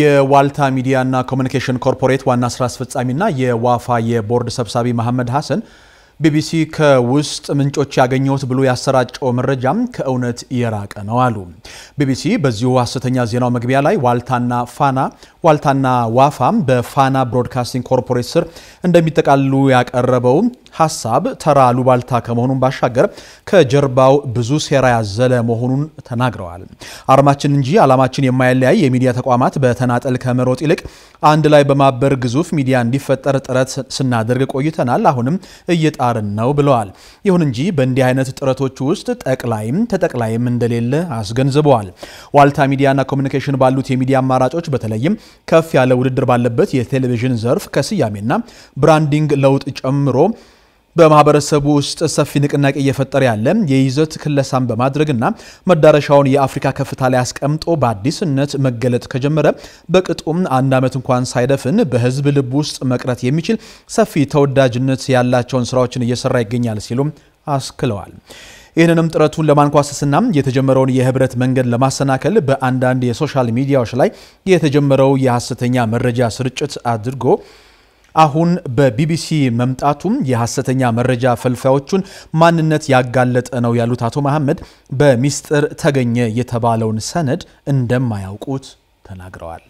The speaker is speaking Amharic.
የዋልታ ሚዲያና ኮሚኒኬሽን ኮርፖሬት ዋና ስራ አስፈጻሚና የዋፋ የቦርድ ሰብሳቢ መሐመድ ሐሰን ቢቢሲ ከውስጥ ምንጮች ያገኘሁት ብሎ ያሰራጨው መረጃም ከእውነት የራቀ ነው አሉ። ቢቢሲ በዚሁ ሐሰተኛ ዜናው መግቢያ ላይ ዋልታና ፋና ዋልታና ዋፋም በፋና ብሮድካስቲንግ ኮርፖሬት ስር እንደሚጠቃልሉ ያቀረበው ሀሳብ ተራ ሉባልታ ከመሆኑን ባሻገር ከጀርባው ብዙ ሴራ ያዘለ መሆኑን ተናግረዋል። አርማችን እንጂ ዓላማችን የማይለያይ የሚዲያ ተቋማት በተናጠል ከመሮጥ ይልቅ አንድ ላይ በማበር ግዙፍ ሚዲያ እንዲፈጠር ጥረት ስናደርግ ቆይተናል። አሁንም እየጣ ተግባርን ነው ብለዋል። ይሁን እንጂ በእንዲህ አይነት ጥረቶች ውስጥ ጠቅላይም ተጠቅላይም እንደሌለ አስገንዝበዋል። ዋልታ ሚዲያና ኮሚኒኬሽን ባሉት የሚዲያ አማራጮች በተለይም ከፍ ያለ ውድድር ባለበት የቴሌቪዥን ዘርፍ ከስያሜና ብራንዲንግ ለውጥ ጨምሮ በማህበረሰቡ ውስጥ ሰፊ ንቅናቄ እየፈጠረ ያለ የይዘት ክለሳን በማድረግና መዳረሻውን የአፍሪካ ከፍታ ላይ አስቀምጦ በአዲስነት መገለጥ ከጀመረ በቅጡም አንድ ዓመት እንኳን ሳይደፍን በህዝብ ልብ ውስጥ መቅረት የሚችል ሰፊ ተወዳጅነት ያላቸውን ስራዎችን እየሰራ ይገኛል ሲሉም አስክለዋል። ይህንንም ጥረቱን ለማንኳሰስና የተጀመረውን የህብረት መንገድ ለማሰናከል በአንዳንድ የሶሻል ሚዲያዎች ላይ የተጀመረው የሐሰተኛ መረጃ ስርጭት አድርጎ አሁን በቢቢሲ መምጣቱም የሐሰተኛ መረጃ ፈልፋዮቹን ማንነት ያጋለጠ ነው ያሉት አቶ መሐመድ በሚስጥር ተገኘ የተባለውን ሰነድ እንደማያውቁት ተናግረዋል።